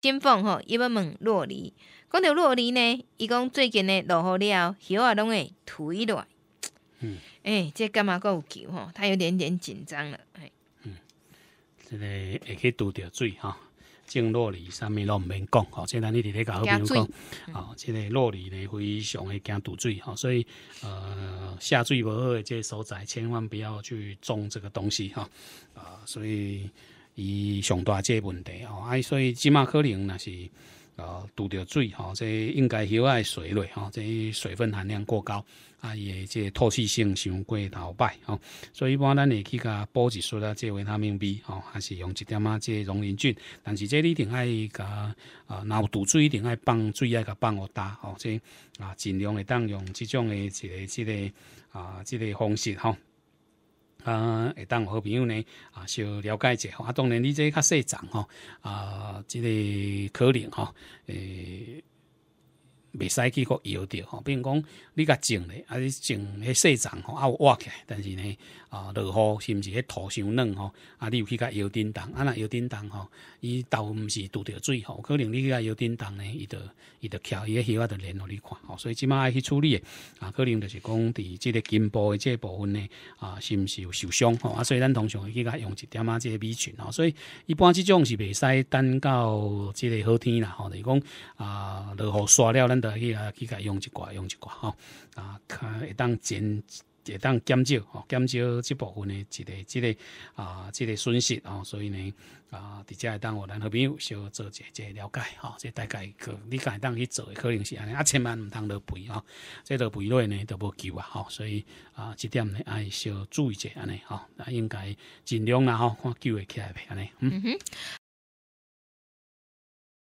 金凤吼，伊要问洛璃，讲到洛璃呢，伊讲最近呢落雨了，叶啊，拢会落。嗯，诶、哎，这干嘛有球吼？他有点点紧张了。嗯，这个会去拄着水哈，种洛黎啥物拢毋免讲。吼。现在你直咧甲好朋友讲，吼，即个洛黎呢非常诶惊堵水吼。所以呃下水无好诶，即个所在，千万不要去种这个东西哈。啊，所以。伊上大这问题吼，伊所以即满可能若是呃拄着水吼，这应该系爱水类吼，这水分含量过高啊，伊诶这透气性伤过头摆吼，所以一般咱会去甲补一束啊，这维他命 B 吼，还是用一点啊这溶磷菌，但是这你定爱甲啊有拄水，一定爱放水，爱甲放互干吼，这啊尽量会当用即种诶一个即个啊即个方式吼。啊，会当好朋友呢，啊，小了解一下，啊，当然你这较细长吼啊，这个可能吼诶。袂使去去摇着，吼，比如讲你甲种咧，啊，你种迄细丛吼，啊，有挖起来，但是呢，啊，落雨是毋是迄土伤软吼，啊，你有去甲摇振动，啊，若摇振动吼，伊倒毋是拄着水吼，可能你去甲摇振动呢，伊着伊着桥迄个桥啊着连住你看吼，所以即马爱去处理，啊，可能着是讲伫即个根部诶，即个部分呢，啊，是毋是有受伤吼，啊，所以咱通常会去甲用一点仔即个米群吼，所以一般即种是袂使等到即个好天啦，吼，是讲啊，落雨刷了咱。的去啊，去甲用一寡用一寡吼啊，较会当减，会当减少吼，减少即部分的即个、即个啊、即个损失吼，所以呢啊，伫遮会当互咱好朋友小做一下了解吼，这大概个你会当去做，可能是安尼啊，千万毋当落赔吼，这落赔落呢都无救啊吼，所以啊，即点呢爱小注意者安尼吼，应该尽量啦吼，看救会起来平呢。嗯哼。